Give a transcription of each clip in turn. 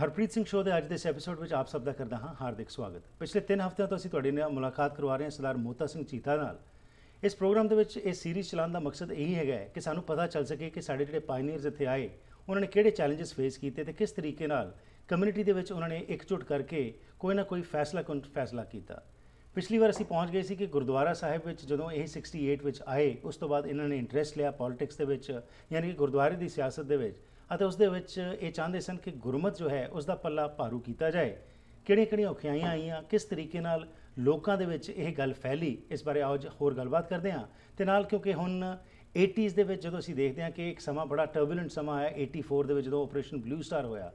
Harpreet Singh show ਦੇ ਅੱਜ ਦੇ ਇਸ ਐਪੀਸੋਡ ਵਿੱਚ ਆਪ ਸਭ ਦਾ ਕਰਦਾ ਹਾਂ ਹਾਰਦਿਕ ਸਵਾਗਤ ਪਿਛਲੇ 3 ਹਫ਼ਤਿਆਂ ਤੋਂ ਅਸੀਂ ਤੁਹਾਡੇ ਨਾਲ ਮੁਲਾਕਾਤ ਕਰਵਾ ਰਹੇ ਹਾਂ ਸਰਦਾਰ ਮੋਤਾ ਸਿੰਘ ਚੀਤਾ ਨਾਲ ਇਸ ਪ੍ਰੋਗਰਾਮ ਦੇ ਵਿੱਚ ਇਹ ਸੀਰੀਜ਼ ਚਲਾਉਣ ਦਾ ਮਕਸਦ ਇਹੀ ਹੈਗਾ ਕਿ ਸਾਨੂੰ ਪਤਾ ਚੱਲ ਸਕੇ ਕਿ ਸਾਡੇ ਜਿਹੜੇ ਪਾਇਨੀਅਰਸ ਇੱਥੇ ਆਏ ਉਹਨਾਂ ਨੇ ਕਿਹੜੇ ਚੈਲੰਜਸ ਫੇਸ ਕੀਤੇ ਤੇ ਕਿਸ ਤਰੀਕੇ ਨਾਲ ਕਮਿਊਨਿਟੀ ਦੇ ਵਿੱਚ ਉਹਨਾਂ ਨੇ ਇਕਜੁੱਟ ਕਰਕੇ ਕੋਈ ਨਾ ਕੋਈ ਫੈਸਲਾ ਕੋਈ ਫੈਸਲਾ ਕੀਤਾ ਪਿਛਲੀ ਵਾਰ ਅਸੀਂ ਪਹੁੰਚ ਗਏ ਸੀ ਕਿ ਗੁਰਦੁਆਰਾ ਸਾਹਿਬ ਵਿੱਚ ਜਦੋਂ ਇਹ 68 ਵਿੱਚ ਆਏ ਉਸ ਤੋਂ ਬਾਅਦ ਇਹਨਾਂ ਨੇ ਇੰਟਰਸਟ ਲਿਆ ਪੋਲਿਟਿਕਸ ਦੇ ਵਿੱਚ ਯਾਨੀ ਕਿ ਗੁਰਦੁਆਰੇ ਦੀ ਸਿਆਸਤ ਦੇ ਵਿੱਚ ਅਤੇ ਉਸ ਦੇ ਵਿੱਚ ਇਹ ਚਾਹੁੰਦੇ ਸਨ ਕਿ ਗੁਰਮਤ ਜੋ ਹੈ ਉਸ ਦਾ ਪੱਲਾ ਭਾਰੂ ਕੀਤਾ ਜਾਏ ਕਿਹੜੀਆਂ-ਕਿਹੜੀਆਂ ਔਖਿਆਈਆਂ ਆਈਆਂ ਕਿਸ ਤਰੀਕੇ ਨਾਲ ਲੋਕਾਂ ਦੇ ਵਿੱਚ ਇਹ ਗੱਲ ਫੈਲੀ ਇਸ ਬਾਰੇ ਅੱਜ ਹੋਰ ਗੱਲਬਾਤ ਕਰਦੇ ਹਾਂ ਤੇ ਨਾਲ ਕਿਉਂਕਿ ਹੁਣ 80s ਦੇ ਵਿੱਚ ਜਦੋਂ ਅਸੀਂ ਦੇਖਦੇ ਹਾਂ ਕਿ ਇੱਕ ਸਮਾਂ ਬੜਾ ਟਰਬੂਲੈਂਟ ਸਮਾਂ ਆਇਆ 84 ਦੇ ਵਿੱਚ ਜਦੋਂ ਆਪਰੇਸ਼ਨ ਬਲੂ ਸਟਾਰ ਹੋਇਆ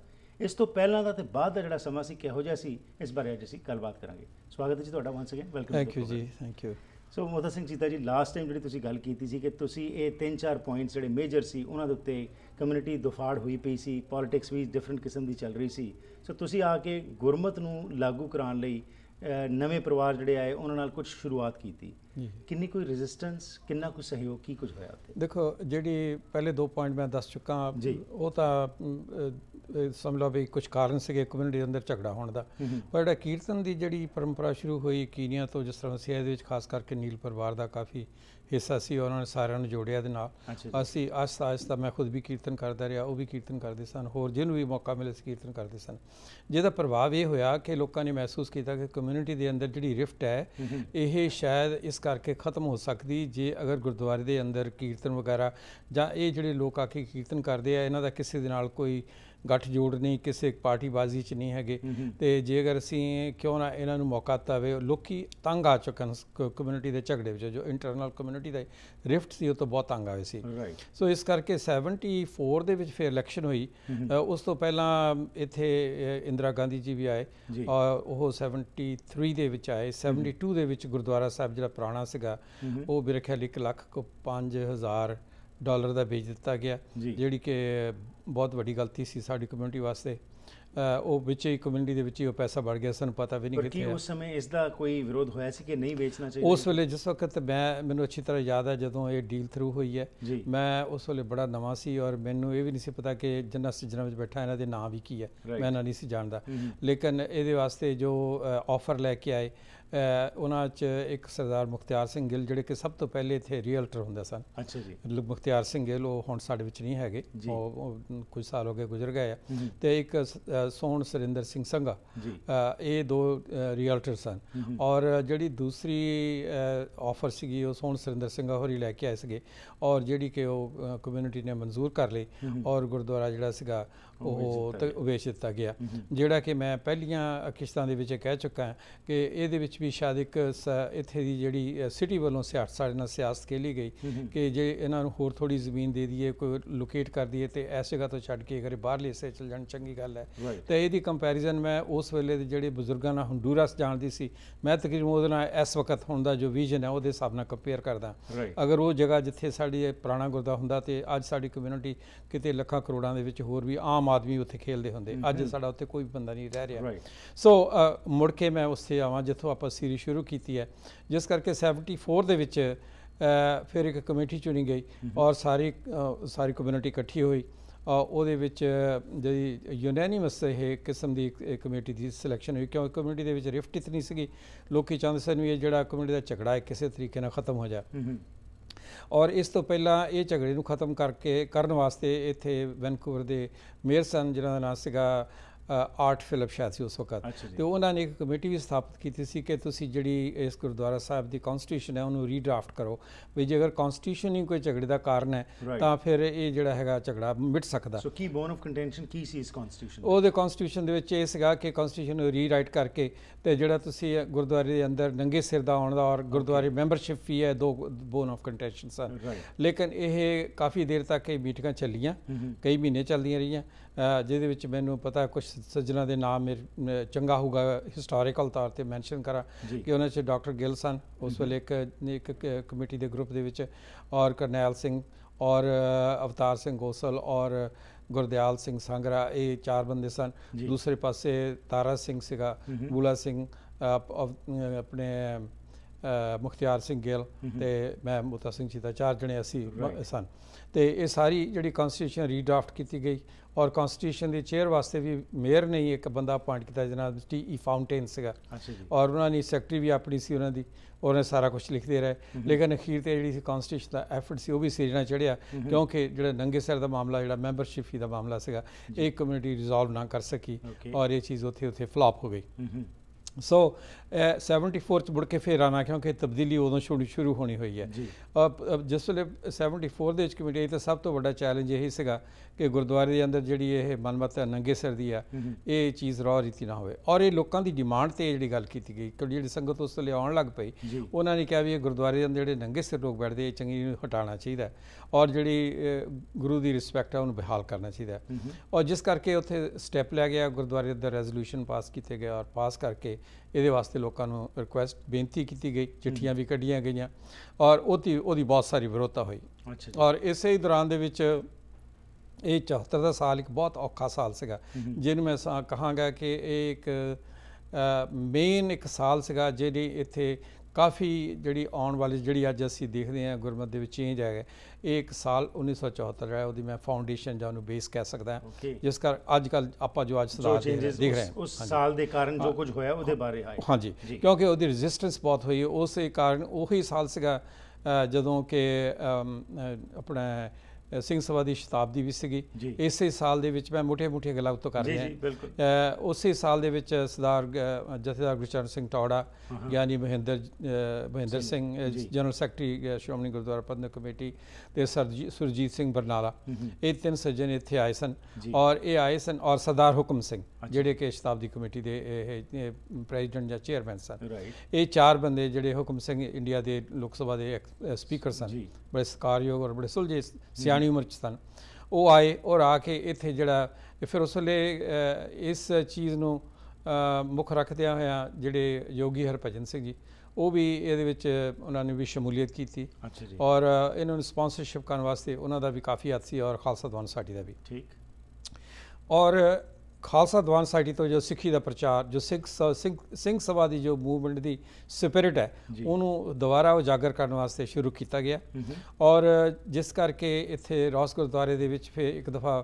ਇਸ ਤੋਂ ਪਹਿਲਾਂ ਦਾ ਤੇ ਬਾਅਦ ਦਾ ਜਿਹੜਾ ਸਮਾਂ ਸੀ ਕਿਹੋ ਜਿਹਾ ਸੀ ਇਸ ਬਾਰੇ ਅੱਜ ਅਸੀਂ ਗੱਲਬਾਤ ਕਰਾਂਗੇ ਸਵਾਗਤ ਹੈ ਜੀ ਤੁਹਾਡਾ once again welcome thank you ਜੀ thank you so Modar Singh Jita ji last time ਜਿਹੜੀ ਤੁਸੀਂ ਗੱਲ ਕੀਤੀ ਸੀ ਕਿ ਤੁਸੀਂ ਇਹ ਤਿੰਨ ਚਾਰ ਪੁਆਇੰਟਸ ਜਿਹੜੇ ਮੇਜਰ ਸੀ ਉਹਨਾਂ ਦੇ ਉੱਤੇ ਕਮਿਊਨਿਟੀ ਦੁਫਾੜ ਹੋਈ ਪਈ ਸੀ ਪੋਲਿਟਿਕਸ ਵੀ ਡਿਫਰੈਂਟ ਕਿਸਮ ਦੀ ਚੱਲ ਰਹੀ ਸੀ ਸੋ ਤੁਸੀਂ ਆ ਕੇ ਗੁਰਮਤ ਨੂੰ ਲਾਗੂ ਕਰਾਉਣ ਲਈ ਨਵੇਂ ਪਰਿਵਾਰ ਜਿਹੜੇ ਆਏ ਉਹਨਾਂ ਨਾਲ ਕੁਝ ਸ਼ੁਰੂਆਤ ਕੀਤੀ ਕਿੰਨੀ ਕੋਈ ਰੈਜ਼ਿਸਟੈਂਸ ਕਿੰਨਾ ਕੋਈ ਸਹਿਯੋਗ ਕੀ ਕੁਝ ਹੋਇਆ ਉੱਥੇ ਦੇਖੋ ਜਿਹੜੀ ਪਹਿਲੇ ਦੋ ਪੁਆਇੰਟ ਮੈਂ ਦੱਸ ਚੁੱਕਾ ਉਹ ਤਾਂ ਸਮਝ ਲਓ ਵੀ ਕੁਝ ਕਾਰਨ ਸੀਗੇ ਕਮਿਊਨਿਟੀ ਅੰਦਰ ਝਗੜਾ ਹੋਣ ਦਾ ਪਰ ਜਿਹੜਾ ਕੀਰਤਨ ਦੀ ਜਿਹੜੀ ਪਰੰਪਰਾ ਸ਼ੁਰੂ ਹੋਈ ਕੀਨੀਆਂ ਤੋਂ ਜਿਸ ਤਰ੍ਹਾਂ ਸਿਆਹ ਦੇ ਵਿੱਚ ਖਾਸ ਕਰਕੇ ਨੀਲ ਪਰਿਵਾਰ ਦਾ ਕਾਫੀ ਹਿੱਸਾ ਸੀ ਉਹਨਾਂ ਨੇ ਸਾਰਿਆਂ ਨੂੰ ਜੋੜਿਆ ਦੇ ਨਾਲ ਅਸੀਂ ਆਸਤਾ ਆਸਤਾ ਮੈਂ ਖੁਦ ਵੀ ਕੀਰਤਨ ਕਰਦਾ ਰਿਹਾ ਉਹ ਵੀ ਕੀਰਤਨ ਕਰਦੇ ਸਨ ਹੋਰ ਜਿਹਨੂੰ ਵੀ ਮੌਕਾ ਮਿਲੇ ਸੀ ਕੀਰਤਨ ਕਰਦੇ ਸਨ ਜਿਹਦਾ ਪ੍ਰਭਾਵ ਇਹ ਹੋਇਆ ਕਿ ਲੋਕਾਂ ਨੇ ਮਹਿਸੂਸ ਕੀਤਾ ਕਿ ਕਮਿਊਨਿਟੀ ਦੇ ਅੰਦਰ ਜਿਹੜੀ ਰਿਫਟ ਹੈ ਇਹ ਸ਼ਾਇਦ ਇਸ ਕਰਕੇ ਖਤਮ ਹੋ ਸਕਦੀ ਜੇ ਅਗਰ ਗੁਰਦੁਆਰੇ ਦੇ ਅੰਦਰ ਕੀਰਤਨ ਵਗੈਰਾ ਜਾਂ ਇਹ ਜਿਹੜੇ ਲੋਕ ਆ ਕੇ ਕੀਰਤਨ ਕਰਦੇ ਆ ਇਹਨਾਂ ਦਾ ਕਿਸੇ ਦੇ ਨਾਲ ਕੋਈ ਗੱਠ ਜੋੜ ਨਹੀਂ ਕਿਸੇ ਪਾਰਟੀਬਾਜ਼ੀ ਚ ਨਹੀਂ ਹੈਗੇ ਤੇ ਜੇ ਅਗਰ ਅਸੀਂ ਕਿਉਂ ਨਾ ਇਹਨਾਂ ਨੂੰ ਮੌਕਾ ਤਾਵੇ ਲੋਕੀ ਤੰਗ ਆ ਨੇ ਕਮਿਊਨਿਟੀ ਦੇ ਝਗੜੇ ਵਿੱਚ ਜੋ ਇੰਟਰਨਲ ਕਮਿਊਨਿਟੀ ਕਮਿਊਨਿਟੀ ਦਾ ਰਿਫਟ ਸੀ ਉਹ ਤੋਂ ਬਹੁਤ ਤੰਗ ਆਏ ਸੀ ਸੋ ਇਸ ਕਰਕੇ 74 ਦੇ ਵਿੱਚ ਫਿਰ ਇਲੈਕਸ਼ਨ ਹੋਈ ਉਸ ਤੋਂ ਪਹਿਲਾਂ ਇੱਥੇ ਇੰਦਰਾ ਗਾਂਧੀ ਜੀ ਵੀ ਆਏ ਔਰ ਉਹ 73 ਦੇ ਵਿੱਚ ਆਏ 72 ਦੇ ਵਿੱਚ ਗੁਰਦੁਆਰਾ ਸਾਹਿਬ ਜਿਹੜਾ ਪੁਰਾਣਾ ਸੀਗਾ ਉਹ ਮੇਰੇ ਖਿਆਲ 1 ਲੱਖ ਕੋ 5000 ਡਾਲਰ ਦਾ ਵੇਚ ਦਿੱਤਾ ਗਿਆ ਜਿਹੜੀ ਕਿ ਬਹੁਤ ਵੱਡੀ ਗਲਤੀ ਸੀ ਸਾਡੀ ਕਮਿਊਨਿਟੀ ਵਾਸਤੇ ਉਹ ਵਿੱਚ ਹੀ ਕਮਿਊਨਿਟੀ ਦੇ ਵਿੱਚ ਹੀ ਉਹ ਪੈਸਾ ਵੜ ਗਿਆ ਸਾਨੂੰ ਪਤਾ ਵੀ ਨਹੀਂ ਕਿੱਥੇ ਕਿ ਉਸ ਸਮੇਂ ਇਸ ਦਾ ਕੋਈ ਵਿਰੋਧ ਹੋਇਆ ਸੀ ਕਿ ਨਹੀਂ ਵੇਚਣਾ ਚਾਹੀਦਾ ਉਸ ਵੇਲੇ ਜਿਸ ਵਕਤ ਮੈਂ ਮੈਨੂੰ ਅੱਛੀ ਤਰ੍ਹਾਂ ਯਾਦ ਹੈ ਜਦੋਂ ਇਹ ਡੀਲ ਥਰੂ ਹੋਈ ਹੈ ਮੈਂ ਉਸ ਵੇਲੇ ਬੜਾ ਨਵਾਂ ਸੀ ਔਰ ਮੈਨੂੰ ਇਹ ਵੀ ਨਹੀਂ ਸੀ ਪਤਾ ਕਿ ਜਨਸ ਸਜਣਾ ਵਿੱਚ ਬੈਠਾ ਇਹਨਾਂ ਦੇ ਨਾਂ ਵੀ ਕੀ ਹੈ ਮੈਂ ਨਾ ਨਹੀਂ ਸੀ ਜਾਣਦਾ ਲੇਕਿਨ ਇਹਦੇ ਵਾਸਤੇ ਜੋ ਆਫਰ ਲੈ ਕੇ ਆਏ ਉਹਨਾਂ 'ਚ ਇੱਕ ਸਰਦਾਰ ਮੁਖਤਿਆਰ ਸਿੰਘ ਗਿੱਲ ਜਿਹੜੇ ਕਿ ਸਭ ਤੋਂ ਪਹਿਲੇ ਇੱਥੇ ਰੀਅਲਟਰ ਹੁੰਦੇ ਸਨ ਅੱਛਾ ਜੀ ਮੁਖਤਿਆਰ ਸਿੰਘ ਗਿੱਲ ਉਹ ਹੁਣ ਸਾਡੇ ਵਿੱਚ ਨਹੀਂ ਹੈਗੇ ਉਹ ਕੁਝ ਸਾਲ ਹੋ ਗਏ ਗੁਜ਼ਰ ਗਏ ਆ ਤੇ ਇੱਕ ਸੋਹਣ ਸਰਿੰਦਰ ਸਿੰਘ ਸੰਘਾ ਇਹ ਦੋ ਰੀਅਲਟਰ ਸਨ ਔਰ ਜਿਹੜੀ ਦੂਸਰੀ ਆਫਰ ਸੀਗੀ ਉਹ ਸੋਹਣ ਸਰਿੰਦਰ ਸਿੰਘਾ ਹੋਰੀ ਲੈ ਕੇ ਆਏ ਸੀਗੇ ਔਰ ਜਿਹੜੀ ਕਿ ਉਹ ਕਮਿਊਨਿਟੀ ਨੇ ਮਨਜ਼ੂਰ ਕਰ ਲਈ ਔਰ ਗੁਰਦੁਆਰਾ ਜਿਹੜਾ ਸੀਗਾ ਉਹ ਵੇਚ ਦਿੱਤਾ ਗਿਆ ਜਿਹੜਾ ਕਿ ਮੈਂ ਪਹਿਲੀਆਂ ਕਿਸ਼ਤਾਂ ਦੇ ਵਿੱਚ ਕਹਿ ਚੁੱਕਾ ਹਾਂ ਕਿ ਇਹਦੇ ਵਿੱਚ ਵੀ ਸ਼ਾਇਦ ਇੱਕ ਇੱਥੇ ਦੀ ਜਿਹੜੀ ਸਿਟੀ ਵੱਲੋਂ ਸਿਆਸਤ ਸਾਡੇ ਨਾਲ ਸਿਆਸਤ ਖੇਲੀ ਗਈ ਕਿ ਜੇ ਇਹਨਾਂ ਨੂੰ ਹੋਰ ਥੋੜੀ ਜ਼ਮੀਨ ਦੇ ਦਈਏ ਕੋਈ ਲੋਕੇਟ ਕਰ ਦਈਏ ਤੇ ਐਸ ਜਗ੍ਹਾ ਤੋਂ ਛੱਡ ਕੇ ਅਗਰ ਬਾਹਰਲੇ ਹਿੱਸੇ ਚਲ ਜਾਣ ਚੰਗੀ ਗੱਲ ਹੈ ਤੇ ਇਹਦੀ ਕੰਪੈਰੀਜ਼ਨ ਮੈਂ ਉਸ ਵੇਲੇ ਦੇ ਜਿਹੜੇ ਬਜ਼ੁਰਗਾਂ ਨਾਲ ਹੰਡੂਰਸ ਜਾਣਦੀ ਸੀ ਮੈਂ ਤਕਰੀਬਨ ਉਹਦੇ ਨਾਲ ਇਸ ਵਕਤ ਹੁਣ ਦਾ ਜੋ ਵਿਜ਼ਨ ਹੈ ਉਹਦੇ ਹਿਸਾਬ ਨਾਲ ਕੰਪੇਅਰ ਕਰਦਾ ਅਗਰ ਉਹ ਜਗ੍ਹਾ ਜਿੱਥੇ ਸਾਡੀ ਪੁਰਾਣਾ ਗੁਰਦਾ ਹੁੰਦਾ ਤੇ ਅੱਜ ਸਾਡੀ ਕਮਿਊਨਿਟੀ ਕਿਤੇ ਲੱਖਾਂ ਕਰੋੜਾਂ ਦੇ ਵਿੱਚ ਹੋਰ ਵੀ ਆਮ ਆਮ ਆਦਮੀ ਉੱਥੇ ਖੇਲਦੇ ਹੁੰਦੇ ਅੱਜ ਸਾਡਾ ਉੱਥੇ ਕੋਈ ਬੰਦਾ ਨਹੀਂ ਰਹਿ ਰਿਹਾ ਸੋ ਮੁੜ ਕੇ ਮੈਂ ਉਸੇ ਆਵਾਂ ਜਿੱਥੋਂ ਆਪਾਂ ਸੀਰੀ ਸ਼ੁਰੂ ਕੀਤੀ ਹੈ ਜਿਸ ਕਰਕੇ 74 ਦੇ ਵਿੱਚ ਫਿਰ ਇੱਕ ਕਮੇਟੀ ਚੁਣੀ ਗਈ ਔਰ ਸਾਰੀ ਸਾਰੀ ਕਮਿਊਨਿਟੀ ਇਕੱਠੀ ਹੋਈ ਉਹਦੇ ਵਿੱਚ ਜਿਹੜੀ ਯੂਨੈਨਿਮਸ ਇਹ ਕਿਸਮ ਦੀ ਕਮੇਟੀ ਦੀ ਸਿਲੈਕਸ਼ਨ ਹੋਈ ਕਿਉਂਕਿ ਕਮਿਊਨਿਟੀ ਦੇ ਵਿੱਚ ਰਿਫਟ ਇਤਨੀ ਸੀਗੀ ਲੋਕੀ ਚਾਹੁੰਦੇ ਸਨ ਵੀ ਇਹ ਜਿਹੜਾ ਕਮਿਊਨਿਟੀ ਦਾ ਝਗੜਾ ਹੈ ਕਿਸੇ ਤਰੀਕੇ ਨਾਲ ਖਤਮ ਹੋ ਜਾਏ ਔਰ ਇਸ ਤੋਂ ਪਹਿਲਾਂ ਇਹ ਝਗੜੇ ਨੂੰ ਖਤਮ ਕਰਕੇ ਕਰਨ ਵਾਸਤੇ ਇੱਥੇ ਵੈਨਕੂਵਰ ਦੇ ਮੇਅਰ ਸਨ ਜਿਹਨਾਂ ਦਾ ਨਾਮ ਸੀਗਾ ਆਰਟ ਫਿਲਪ ਸ਼ਾਇਦ ਸੀ ਉਸ ਵਕਤ ਤੇ ਉਹਨਾਂ ਨੇ ਇੱਕ ਕਮੇਟੀ ਵੀ ਸਥਾਪਿਤ ਕੀਤੀ ਸੀ ਕਿ ਤੁਸੀਂ ਜਿਹੜੀ ਇਸ ਗੁਰਦੁਆਰਾ ਸਾਹਿਬ ਦੀ ਕਨਸਟੀਟਿਊਸ਼ਨ ਹੈ ਉਹਨੂੰ ਰੀਡਰਾਫਟ ਕਰੋ ਵੀ ਜੇ ਅਗਰ ਕਨਸਟੀਟਿਊਸ਼ਨ ਹੀ ਕੋਈ ਝਗੜੇ ਦਾ ਕਾਰਨ ਹੈ ਤਾਂ ਫਿਰ ਇਹ ਜਿਹੜਾ ਹੈਗਾ ਝਗੜਾ ਮਿਟ ਸਕਦਾ ਸੋ ਕੀ ਬੋਨ ਆਫ ਕੰਟੈਂਸ਼ਨ ਕੀ ਸੀ ਇਸ ਕਨਸਟੀਟਿਊਸ਼ਨ ਉਹਦੇ ਕਨਸਟੀਟਿਊਸ਼ਨ ਦੇ ਵਿੱਚ ਇਹ ਸੀਗਾ ਕਿ ਕਨਸਟੀਟਿਊਸ਼ਨ ਨੂੰ ਰੀਰਾਈਟ ਕਰਕੇ ਤੇ ਜਿਹੜਾ ਤੁਸੀਂ ਗੁਰਦੁਆਰੇ ਦੇ ਅੰਦਰ ਨੰਗੇ ਸਿਰ ਦਾ ਆਉਣ ਦਾ ਔਰ ਗੁਰਦੁਆਰੇ ਮੈਂਬਰਸ਼ਿਪ ਵੀ ਹੈ ਦੋ ਬੋਨ ਆਫ ਕੰਟੈਂਸ਼ਨ ਸਨ ਲੇਕਿਨ ਇਹ ਕਾਫੀ ਦੇਰ ਤੱਕ ਇਹ ਮੀਟਿੰਗਾਂ ਚੱਲੀਆਂ ਕਈ ਮਹੀਨੇ ਚੱਲਦੀਆਂ ਰਹੀਆਂ ਜਿਹਦੇ ਵਿੱਚ ਮੈਨੂੰ ਪਤਾ ਕੁਝ ਸੱਜਣਾ ਦੇ ਨਾਮ ਚੰਗਾ ਹੋਊਗਾ ਹਿਸਟੋਰੀਕਲ ਤੌਰ ਤੇ ਮੈਂਸ਼ਨ ਕਰਾਂ ਕਿ ਉਹਨਾਂ 'ਚ ਡਾਕਟਰ ਗਿਲ ਸਨ ਉਸ ਵੇਲੇ ਇੱਕ ਇੱਕ ਕਮੇਟੀ ਦੇ ਗਰੁੱਪ ਦੇ ਵਿੱਚ ਔਰ ਕਰਨੈਲ ਸਿੰਘ ਔਰ ਅਵਤਾਰ ਸਿੰਘ ਗੋਸਲ ਔਰ ਗੁਰਦਿਆਲ ਸਿੰਘ ਸੰਗਰਾ ਇਹ ਚਾਰ ਬੰਦੇ ਸਨ ਦੂਸਰੇ ਪਾਸੇ ਤਾਰਾ ਸਿੰਘ ਸੀਗਾ ਬੂਲਾ ਸਿੰਘ ਆਪਣੇ ਮੁਖਤਿਆਰ ਸਿੰਘ ਗਿੱਲ ਤੇ ਮੈਂ ਮੁਤਾ ਸਿੰਘ ਜੀ ਦਾ ਚਾਰ ਜਣੇ ਅਸੀਂ ਸਨ ਤੇ ਇਹ ਸਾਰੀ ਜਿਹੜੀ ਕਨਸਟੀਟਿਊਸ਼ਨ ਰੀਡਰਾਫਟ ਕੀਤੀ ਗਈ ਔਰ ਕਨਸਟੀਟਿਊਸ਼ਨ ਦੀ ਚੇਅਰ ਵਾਸਤੇ ਵੀ ਮੇਅਰ ਨੇ ਇੱਕ ਬੰਦਾ ਅਪਾਇੰਟ ਕੀਤਾ ਜਨਾਬ ਟੀ ਈ ਫਾਊਂਟੇਨ ਸੀਗਾ ਔਰ ਉਹਨਾਂ ਨੇ ਸੈਕਟਰੀ ਵੀ ਆਪਣੀ ਸੀ ਉਹਨਾਂ ਦੀ ਉਹਨੇ ਸਾਰਾ ਕੁਝ ਲਿਖਦੇ ਰਹੇ ਲੇਕਿਨ ਅਖੀਰ ਤੇ ਜਿਹੜੀ ਸੀ ਕਨਸਟੀਟਿਊਸ਼ਨ ਦਾ ਐਫਰਟ ਸੀ ਉਹ ਵੀ ਸੇਜਣਾ ਚੜਿਆ ਕਿਉਂਕਿ ਜਿਹੜਾ ਨੰਗੇ ਸਰ ਦਾ ਮਾਮਲਾ ਜਿਹੜਾ ਮੈਂਬਰਸ਼ਿਪ ਹੀ ਦਾ ਮਾਮਲਾ ਸੀਗਾ ਇਹ ਕਮਿਊਨਿਟੀ ਰਿਜ਼ੋਲਵ ਨਾ ਕਰ ਸਕੀ ਔਰ ਇਹ ਚੀਜ਼ ਉੱਥੇ ਉੱਥੇ ਫਲॉप ਹੋ ਗਈ ਸੋ 74 ਚ ਮੁੜ ਕੇ ਫੇਰ ਆਣਾ ਕਿਉਂਕਿ ਤਬਦੀਲੀ ਉਦੋਂ ਸ਼ੁਰੂ ਹੋਣੀ ਹੋਈ ਹੈ ਜਿਸ ਵੇਲੇ 74 ਦੇ ਵਿੱਚ ਕਮੇਟੀ ਤੇ ਸਭ ਤੋਂ ਵੱਡਾ ਚੈਲੰਜ ਇਹ ਸੀਗਾ ਕਿ ਗੁਰਦੁਆਰੇ ਦੇ ਅੰਦਰ ਜਿਹੜੀ ਇਹ ਮਨਮਤ ਨੰਗੇ ਸਿਰ ਦੀ ਆ ਇਹ ਚੀਜ਼ ਰੋ ਰੀਤੀ ਨਾ ਹੋਵੇ ਔਰ ਇਹ ਲੋਕਾਂ ਦੀ ਡਿਮਾਂਡ ਤੇ ਜਿਹੜੀ ਗੱਲ ਕੀਤੀ ਗਈ ਕਿ ਜਿਹੜੀ ਸੰਗਤ ਉਸ ਤੋਂ ਲਿਆਉਣ ਲੱਗ ਪਈ ਉਹਨਾਂ ਨੇ ਕਿਹਾ ਵੀ ਇਹ ਗੁਰਦੁਆਰੇ ਦੇ ਅੰਦਰ ਜਿਹੜੇ ਨੰਗੇ ਸਿਰ ਲੋਕ ਬੈਠਦੇ ਇਹ ਚੰਗੀ ਨੂੰ ਹਟਾਉਣਾ ਚਾਹੀਦਾ ਔਰ ਜਿਹੜੀ ਗੁਰੂ ਦੀ ਰਿਸਪੈਕਟ ਆ ਉਹਨੂੰ ਬਹਾਲ ਕਰਨਾ ਚਾਹੀਦਾ ਔਰ ਜਿਸ ਕਰਕੇ ਉੱਥੇ ਸਟੈਪ ਲਿਆ ਗਿਆ ਗੁਰਦੁਆਰੇ ਦਾ ਰੈਜ਼ੋਲੂਸ਼ਨ ਪਾਸ ਕੀਤੇ ਗਏ ਔਰ ਪਾਸ ਕਰਕੇ ਇਹਦੇ ਵਾਸਤੇ ਲੋਕਾਂ ਨੂੰ ਰਿਕੁਐਸਟ ਬੇਨਤੀ ਕੀਤੀ ਗਈ ਚਿੱਠੀਆਂ ਵੀ ਕੱਢੀਆਂ ਗਈਆਂ ਔਰ ਉਹਦੀ ਉਹਦੀ ਬਹੁਤ ਸਾਰੀ ਵਿਰੋਧਤਾ ਹੋਈ ਔਰ ਇਸੇ ਹੀ ਦੌਰਾਨ ਦੇ ਵਿੱਚ ਇਹ 74 ਦਾ ਸਾਲ ਇੱਕ ਬਹੁਤ ਔਖਾ ਸਾਲ ਸੀਗਾ ਜਿਹਨੂੰ ਮੈਂ ਕਹਾਂਗਾ ਕਿ ਇਹ ਇੱਕ ਮੇਨ ਇੱਕ ਸਾਲ ਸੀਗਾ ਜਿਹੜੀ ਇੱਥੇ ਕਾਫੀ ਜਿਹੜੀ ਆਉਣ ਵਾਲੀ ਜਿਹੜੀ ਅੱਜ ਅਸੀਂ ਦੇਖਦੇ ਹਾਂ ਗੁਰਮਤ ਦੇ ਵਿੱਚ ਚੇਂਜ ਆਇਆ ਇਹ ਇੱਕ ਸਾਲ 1974 ਹੈ ਉਹਦੀ ਮੈਂ ਫਾਊਂਡੇਸ਼ਨ ਜਾਂ ਉਹਨੂੰ ਬੇਸ ਕਹਿ ਸਕਦਾ ਜਿਸ ਕਰ ਅੱਜ ਕੱਲ ਆਪਾਂ ਜੋ ਅੱਜ ਸਦਾ ਦੇਖ ਰਹੇ ਹਾਂ ਉਸ ਸਾਲ ਦੇ ਕਾਰਨ ਜੋ ਕੁਝ ਹੋਇਆ ਉਹਦੇ ਬਾਰੇ ਆਏ ਹਾਂਜੀ ਕਿਉਂਕਿ ਉਹਦੀ ਰੈਜ਼ਿਸਟੈਂਸ ਬਹੁਤ ਹੋਈ ਉਸੇ ਕਾਰਨ ਉਹੀ ਸਾਲ ਸੀਗਾ ਜਦੋਂ ਕਿ ਆਪਣਾ ਸਿੰਘ ਸਭਾ ਦੀ ਸ਼ਤਾਬਦੀ ਵੀ ਸੀਗੀ ਇਸੇ ਸਾਲ ਦੇ ਵਿੱਚ ਮੈਂ ਮੋਟੇ-ਮੋਟੇ ਗੱਲਾਂ ਉਤੋਂ ਕਰ ਰਿਹਾ ਉਸੇ ਸਾਲ ਦੇ ਵਿੱਚ Sardar Jathedar Gurcharan Singh Tohra Giani Mahinder Mahinder Singh general secretary Shiromani Gurdwara Prabandhak committee ਤੇ ਸੁਰਜੀਤ ਸਿੰਘ ਬਰਨਾਲਾ ਇਹ ਤਿੰਨ ਸੱਜਣ ਇੱਥੇ ਆਏ ਸਨ ਔਰ ਇਹ ਆਏ ਸਨ ਔਰ ਸਰਦਾਰ ਹੁਕਮ ਸਿੰਘ ਜਿਹੜੇ ਕਿ ਸ਼ਤਾਬਦੀ ਕਮੇਟੀ ਦੇ ਪ੍ਰੈਜ਼ੀਡੈਂਟ ਜਾਂ ਚੇਅਰਮੈਨ ਸਨ ਇਹ ਚਾਰ ਬੰਦੇ ਜਿਹੜੇ ਹੁਕਮ ਸਿੰਘ ਇੰਡੀਆ ਦੇ ਲੋਕ ਸਭਾ ਦੇ ਸਪੀਕਰ ਸਨ ਬੜੇ ਸਕਾਰਯੋਗ ਔਰ ਬੜੇ ਸੁਲਝੇ ਸਿਆਣੇ ਸਿਆਣੀ ਉਮਰ ਚ ਸਨ ਉਹ ਆਏ ਔਰ ਆ ਕੇ ਇੱਥੇ ਜਿਹੜਾ ਫਿਰ ਉਸ ਇਸ ਚੀਜ਼ ਨੂੰ ਮੁੱਖ ਰੱਖਦਿਆਂ ਹੋਇਆ ਜਿਹੜੇ ਯੋਗੀ ਹਰਭਜਨ ਸਿੰਘ ਜੀ ਉਹ ਵੀ ਇਹਦੇ ਵਿੱਚ ਉਹਨਾਂ ਨੇ ਵੀ ਸ਼ਮੂਲੀਅਤ ਕੀਤੀ ਔਰ ਇਹਨਾਂ ਨੂੰ ਸਪਾਂਸਰਸ਼ਿਪ ਕਰਨ ਵਾਸਤੇ ਉਹਨਾਂ ਦਾ ਵੀ ਕਾਫੀ ਹੱਥ ਸੀ ਔਰ ਖਾਲਸਾ ਦਵਾਨ ਸਾਡੀ ਦਾ ਵੀ ਠੀਕ ਔਰ ਖਾਲਸਾ ਦਵਾਨ ਸਾਈਟੀ ਤੋਂ ਜੋ ਸਿੱਖੀ ਦਾ ਪ੍ਰਚਾਰ ਜੋ ਸਿੱਖ ਸਿੰਘ ਸਭਾ ਦੀ ਜੋ ਮੂਵਮੈਂਟ ਦੀ ਸਪਿਰਿਟ ਹੈ ਉਹਨੂੰ ਦੁਬਾਰਾ ਉਜਾਗਰ ਕਰਨ ਵਾਸਤੇ ਸ਼ੁਰੂ ਕੀਤਾ ਗਿਆ ਔਰ ਜਿਸ ਕਰਕੇ ਇੱਥੇ ਰੋਸ ਗੁਰਦੁਆਰੇ ਦੇ ਵਿੱਚ ਫੇ ਇੱਕ ਦਫਾ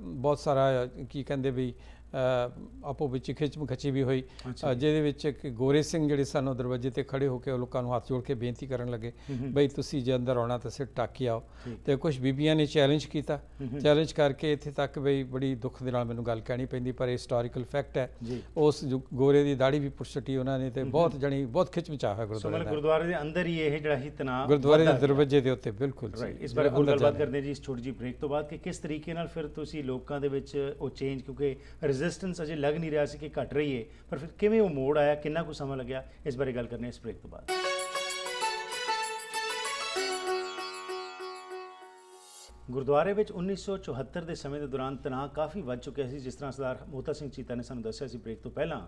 ਬਹੁਤ ਸਾਰਾ ਕੀ ਕਹਿੰਦੇ ਵੀ ਆਪੋ ਵਿੱਚ ਖਿੱਚਮ ਮਖੱਚੀ ਵੀ ਹੋਈ ਜਿਹਦੇ ਵਿੱਚ ਇੱਕ ਗੋਰੇ ਸਿੰਘ ਜਿਹੜੇ ਸਾਨੂੰ ਦਰਵਾਜ਼ੇ ਤੇ ਖੜੇ ਹੋ ਕੇ ਉਹ ਲੋਕਾਂ ਨੂੰ ਹੱਥ ਜੋੜ ਕੇ ਬੇਨਤੀ ਕਰਨ ਲੱਗੇ ਬਈ ਤੁਸੀਂ ਜੇ ਅੰਦਰ ਆਉਣਾ ਤਾਂ ਸਿਰ ਟੱਕ ਕੇ ਆਓ ਤੇ ਕੁਝ ਬੀਬੀਆਂ ਨੇ ਚੈਲੰਜ ਕੀਤਾ ਚੈਲੰਜ ਕਰਕੇ ਇੱਥੇ ਤੱਕ ਬਈ ਬੜੀ ਦੁੱਖ ਦੇ ਨਾਲ ਮੈਨੂੰ ਗੱਲ ਕਹਿਣੀ ਪੈਂਦੀ ਪਰ ਹਿਸਟੋਰੀਕਲ ਫੈਕਟ ਹੈ ਉਸ ਗੋਰੇ ਦੀ ਦਾੜੀ ਵੀ ਪੁਰਸ਼ਟੀ ਉਹਨਾਂ ਨੇ ਤੇ ਬਹੁਤ ਜਣੀ ਬਹੁਤ ਖਿੱਚ ਮਚਾ ਹੋਇਆ ਗੁਰਦੁਆਰੇ ਦਾ ਗੁਰਦੁਆਰੇ ਦੇ ਅੰਦਰ ਹੀ ਇਹ ਜਿਹੜਾ ਹੀ ਤਣਾਅ ਗੁਰਦੁਆਰੇ ਦੇ ਦਰਵਾਜ਼ੇ ਦੇ ਉੱਤੇ ਬਿਲਕੁਲ ਇਸ ਬਾਰੇ ਹੋਰ ਗੱਲਬਾਤ ਕਰਦੇ ਜੀ ਇਸ ਛੋਟੀ ਜੀ ਬ੍ਰੇਕ ਤੋਂ ਬਾਅਦ ਕਿ ਕਿਸ ਤਰੀਕੇ ਨਾਲ ਫਿਰ ਤੁਸੀਂ ਲੋਕਾਂ ਦੇ ਵਿੱਚ ਉਹ ਚੇਂਜ ਕਿਉਂਕਿ ਰੈਜ਼ਿਸਟੈਂਸ ਅਜੇ ਲੱਗ ਨਹੀਂ ਰਿਹਾ ਸੀ ਕਿ ਘਟ ਰਹੀ ਹੈ ਪਰ ਫਿਰ ਕਿਵੇਂ ਉਹ ਮੋੜ ਆਇਆ ਕਿੰਨਾ ਕੁ ਸਮਾਂ ਲੱਗਿਆ ਇਸ ਬਾਰੇ ਗੱਲ ਕਰਨੇ ਇਸ ਬ੍ਰੇਕ ਤੋਂ ਬਾਅਦ ਗੁਰਦੁਆਰੇ ਵਿੱਚ 1974 ਦੇ ਸਮੇਂ ਦੇ ਦੌਰਾਨ ਤਣਾਅ ਕਾਫੀ ਵੱਧ ਚੁੱਕਿਆ ਸੀ ਜਿਸ ਤਰ੍ਹਾਂ ਸਰਦਾਰ ਮੋਤਾ ਸਿੰਘ ਚੀਤਾ ਨੇ ਸਾਨੂੰ ਦੱਸਿਆ ਸੀ ਬ੍ਰੇਕ ਤੋਂ ਪਹਿਲਾਂ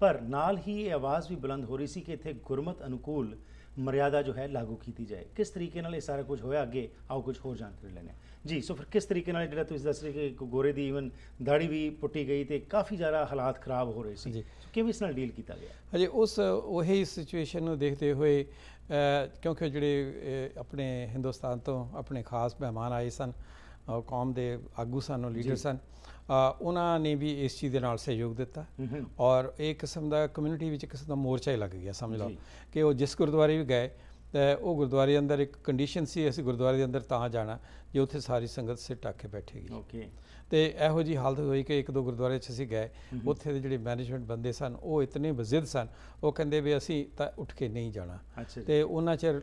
ਪਰ ਨਾਲ ਹੀ ਇਹ ਆਵਾਜ਼ ਵੀ ਬੁਲੰਦ ਹੋ ਰਹੀ ਸੀ ਕਿ ਇੱਥੇ ਗੁਰਮਤ ਅਨੁਕੂਲ ਮਰਿਆਦਾ ਜੋ ਹੈ ਲਾਗੂ ਕੀਤੀ ਜਾਏ ਕਿਸ ਤਰੀਕੇ ਨਾਲ ਇਹ ਸਾਰਾ ਕੁਝ ਹੋਇਆ ਅੱਗੇ ਆਓ ਕੁਝ ਹੋਰ ਜਾਣਕਾਰੀ ਲੈਣੇ ਜੀ ਸੋ ਫਿਰ ਕਿਸ ਤਰੀਕੇ ਨਾਲ ਜਿਹੜਾ ਤੁਸੀਂ ਦੱਸ ਰਹੇ ਕਿ ਗੋਰੇ ਦੀ ਇਵਨ ਦਾੜੀ ਵੀ ਪੁੱਟੀ ਗਈ ਤੇ ਕਾਫੀ ਜ਼ਿਆਦਾ ਹਾਲਾਤ ਖਰਾਬ ਹੋ ਰਹੇ ਸੀ ਕਿਵੇਂ ਇਸ ਨਾਲ ਡੀਲ ਕੀਤਾ ਗਿਆ ਹਜੇ ਉਸ ਉਹੀ ਸਿਚੁਏਸ਼ਨ ਨੂੰ ਦੇਖਦੇ ਹੋਏ ਕਿਉਂਕਿ ਜਿਹੜੇ ਆਪਣੇ ਹਿੰਦੁਸਤਾਨ ਤੋਂ ਆਪਣੇ ਖਾਸ ਮਹਿਮਾਨ ਆਏ ਸਨ ਕੌਮ ਦੇ ਆਗੂ ਸਨ ਲੀਡਰ ਸਨ ਉਹਨਾਂ ਨੇ ਵੀ ਇਸ ਚੀਜ਼ ਦੇ ਨਾਲ ਸਹਿਯੋਗ ਦਿੱਤਾ ਔਰ ਇਹ ਕਿਸਮ ਦਾ ਕਮਿਊਨਿਟੀ ਵਿੱਚ ਕਿਸਮ ਦਾ ਮੋਰਚਾ ਹੀ ਲੱਗ ਗਿਆ ਸਮਝ ਲਓ ਕਿ ਉਹ ਜਿਸ ਗੁਰਦੁਆਰੇ ਵੀ ਗਏ ਉਹ ਗੁਰਦੁਆਰੇ ਅੰਦਰ ਇੱਕ ਕੰਡੀਸ਼ਨ ਸੀ ਅਸੀਂ ਗੁਰਦੁਆਰੇ ਦੇ ਅੰਦਰ ਤਾਂ ਜਾਣਾ ਜੇ ਉੱਥੇ ਸਾਰੀ ਸੰਗਤ ਸਿਰ ਆ ਕੇ ਬੈਠੇਗੀ ਓਕੇ ਤੇ ਇਹੋ ਜੀ ਹਾਲਤ ਹੋਈ ਕਿ ਇੱਕ ਦੋ ਗੁਰਦੁਆਰੇ 'ਚ ਅਸੀਂ ਗਏ ਉੱਥੇ ਦੇ ਜਿਹੜੇ ਮੈਨੇਜਮੈਂਟ ਬੰਦੇ ਸਨ ਉਹ ਇਤਨੇ ਬਜ਼ਿਦ ਸਨ ਉਹ ਕਹਿੰਦੇ ਵੀ ਅਸੀਂ ਤਾਂ ਉੱਠ ਕੇ ਨਹੀਂ ਜਾਣਾ ਤੇ ਉਹਨਾਂ 'ਚ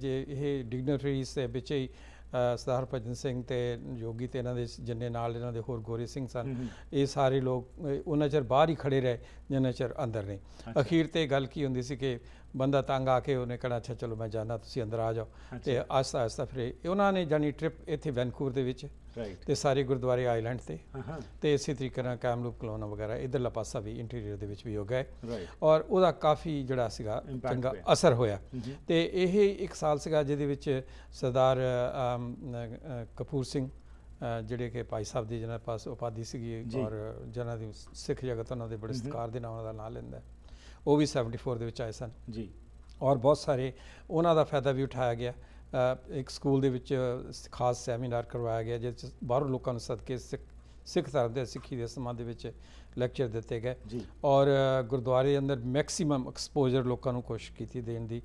ਜੇ ਇਹ ਡਿਗਨਟਰੀਜ਼ ਦੇ ਵਿੱਚ ਹੀ ਸਰਦਾਰ ਭਜਨ ਸਿੰਘ ਤੇ ਯੋਗੀ ਤੇ ਇਹਨਾਂ ਦੇ ਜਿੰਨੇ ਨਾਲ ਇਹਨਾਂ ਦੇ ਹੋਰ ਗੋਰੀ ਸਿੰਘ ਸਨ ਇਹ ਸਾਰੇ ਲੋਕ ਉਹਨਾਂ ਚਿਰ ਬਾਹਰ ਹੀ ਖੜੇ ਰਹੇ ਜਿੰਨਾ ਚਿਰ ਅੰਦਰ ਨਹੀਂ ਅਖੀਰ ਤੇ ਗੱਲ ਕੀ ਹੁੰਦੀ ਸੀ ਕਿ ਬੰਦਾ ਤੰਗ ਆ ਕੇ ਉਹਨੇ ਕਿਹਾ ਅੱਛਾ ਚਲੋ ਮੈਂ ਜਾਣਾ ਤੁਸੀਂ ਅੰਦਰ ਆ ਜਾਓ ਤੇ ਆਸਤਾ ਆਸਤਾ ਫਿਰ ਉਹਨਾਂ ਨੇ ਜਾਨੀ ਟ੍ਰਿਪ ਇੱਥੇ ਵੈਨਕੂਵਰ ਦੇ ਵਿੱਚ ਤੇ ਸਾਰੇ ਗੁਰਦੁਆਰੇ ਆਈਲੈਂਡ ਤੇ ਤੇ ਇਸੇ ਤਰੀਕੇ ਨਾਲ ਕੈਮਲੂਪ ਕਲੋਨਾ ਵਗੈਰਾ ਇਧਰਲਾ ਪਾਸਾ ਵੀ ਇੰਟੀਰੀਅਰ ਦੇ ਵਿੱਚ ਵੀ ਹੋ ਗਏ ਔਰ ਉਹਦਾ ਕਾਫੀ ਜਿਹੜਾ ਸੀਗਾ ਚੰਗਾ ਅਸਰ ਹੋਇਆ mm-hmm। ਤੇ ਇਹ ਇੱਕ ਸਾਲ ਸੀਗਾ ਜਿਹਦੇ ਵਿੱਚ ਸਰਦਾਰ ਕਪੂਰ ਸਿੰਘ ਜਿਹੜੇ ਕਿ ਭਾਈ ਸਾਹਿਬ ਦੀ ਜਨਾਂ ਪਾਸ ਉਪਾਧੀ ਸੀਗੀ ਔਰ ਜਨਾਂ ਦੀ ਸਿੱਖ ਜਗਤ ਉਹਨਾਂ ਦੇ ਬੜੇ mm-hmm। ਸਤਿਕਾਰ ਦੇ ਨਾਲ ਦਾ ਨਾਂ ਲੈਂਦਾ ਉਹ ਵੀ 74 ਦੇ ਵਿੱਚ ਆਏ ਸਨ ਜੀ ਔਰ ਬਹੁਤ ਸਾਰੇ ਉਹਨਾਂ ਦਾ ਫਾਇਦਾ ਵੀ ਉਠਾਇਆ ਗਿਆ ਇੱਕ ਸਕੂਲ ਦੇ ਵਿੱਚ ਖਾਸ ਸੈਮੀਨਾਰ ਕਰਵਾਇਆ ਗਿਆ ਜਿਸ ਵਿੱਚ ਬਾਹਰੋਂ ਲੋਕਾਂ ਨੂੰ ਸਦਕੇ ਸਿੱਖ ਧਰਮ ਦੇ ਸਿੱਖੀ ਦੇ ਸਮਾਂ ਦੇ ਵਿੱਚ ਲੈਕਚਰ ਦਿੱਤੇ ਗਏ ਔਰ ਗੁਰਦੁਆਰੇ ਅੰਦਰ ਮੈਕਸਿਮਮ ਐਕਸਪੋਜ਼ਰ ਲੋਕਾਂ ਨੂੰ ਕੋਸ਼ਿਸ਼ ਕੀਤੀ ਦੇਣ ਦੀ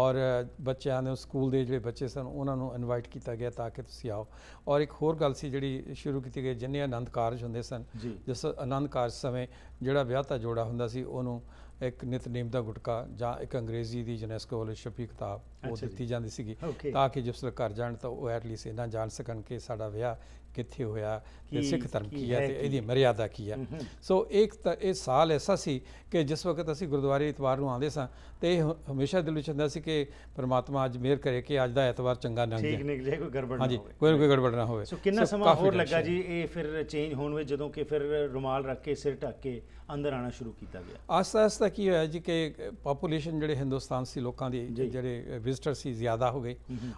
ਔਰ ਬੱਚਿਆਂ ਨੇ ਸਕੂਲ ਦੇ ਜਿਹੜੇ ਬੱਚੇ ਸਨ ਉਹਨਾਂ ਨੂੰ ਇਨਵਾਈਟ ਕੀਤਾ ਗਿਆ ਤਾਂ ਕਿ ਤੁਸੀਂ ਆਓ ਔਰ ਇੱਕ ਹੋਰ ਗੱਲ ਸੀ ਜਿਹੜੀ ਸ਼ੁਰੂ ਕੀਤੀ ਗਈ ਜਿੰਨੇ ਆਨੰਦ ਕਾਰਜ ਹੁੰਦੇ ਸਨ ਜਿਸ ਆਨੰਦ ਕਾਰਜ ਸਮੇਂ ਜਿਹੜਾ ਵਿਆਹ ਤਾਂ ਜੋੜਾ ਹੁੰਦਾ ਸੀ ਉਹਨੂੰ ਇੱਕ ਨਿਤਨੇਮ ਦਾ ਗੁਟਕਾ ਜਾਂ ਇੱਕ ਅੰਗਰੇਜ਼ੀ ਦੀ ਯੂਨੈਸਕੋ ਵੱਲੋਂ ਛਪੀ ਕਿਤਾਬ ਉਹ ਦਿੱਤੀ ਜਾਂਦੀ ਸੀਗੀ ਤਾਂ ਕਿ ਜਿਸ ਵੇਲੇ ਘਰ ਜਾਣ ਤਾਂ ਉਹ ਐਟਲੀਸ ਇਹਨਾਂ ਜਾਣ ਸਕਣ ਕਿ ਸਾਡਾ ਵਿਆਹ ਕਿੱਥੇ ਹੋਇਆ ਤੇ ਸਿੱਖ ਧਰਮ ਕੀ ਹੈ ਤੇ ਇਹਦੀ ਮਰਿਆਦਾ ਕੀ ਹੈ ਸੋ ਇੱਕ ਇਹ ਸਾਲ ਐਸਾ ਸੀ ਕਿ ਜਿਸ ਵਕਤ ਅਸੀਂ ਗੁਰਦੁਆਰੇ ਇਤਵਾਰ ਨੂੰ ਆਉਂਦੇ ਸਾਂ ਤੇ ਹਮੇਸ਼ਾ ਦਿਲ ਵਿੱਚ ਹੁੰਦਾ ਸੀ ਕਿ ਪ੍ਰਮਾਤਮਾ ਅੱਜ ਮਿਹਰ ਕਰੇ ਕਿ ਅੱਜ ਦਾ ਐਤਵਾਰ ਚੰਗਾ ਲੰਘ ਜਾਏ ਠੀਕ ਨਿਕਲੇ ਕੋਈ ਗੜਬੜ ਨਾ ਹੋਵੇ ਹਾਂਜੀ ਕੋਈ ਕੋਈ ਗੜਬੜ ਨਾ ਹੋਵੇ ਸੋ ਕਿੰਨਾ ਸਮਾਂ ਹੋਰ ਲੱਗਾ ਜੀ ਇਹ ਫਿਰ ਚੇਂਜ ਹੋਣ ਵਿੱਚ ਜਦੋਂ ਕਿ ਫਿਰ ਰੁਮਾਲ ਰੱਖ ਕੇ ਸਿਰ ਢੱਕ ਕੇ ਅੰਦਰ ਆਣਾ ਸ਼ੁਰੂ ਕੀਤਾ ਗਿਆ ਆਸਤਾ ਆਸਤਾ ਕੀ ਹੋਇਆ ਜੀ ਕਿ ਪੋਪੂਲੇਸ਼ਨ ਜਿਹੜੇ ਹਿੰਦੁਸਤਾਨ ਸੀ ਲੋਕਾਂ ਦੀ ਜਿਹੜੇ ਵਿਜ਼ਟਰ ਸੀ ਜ਼ਿਆਦਾ ਹੋ ਗਏ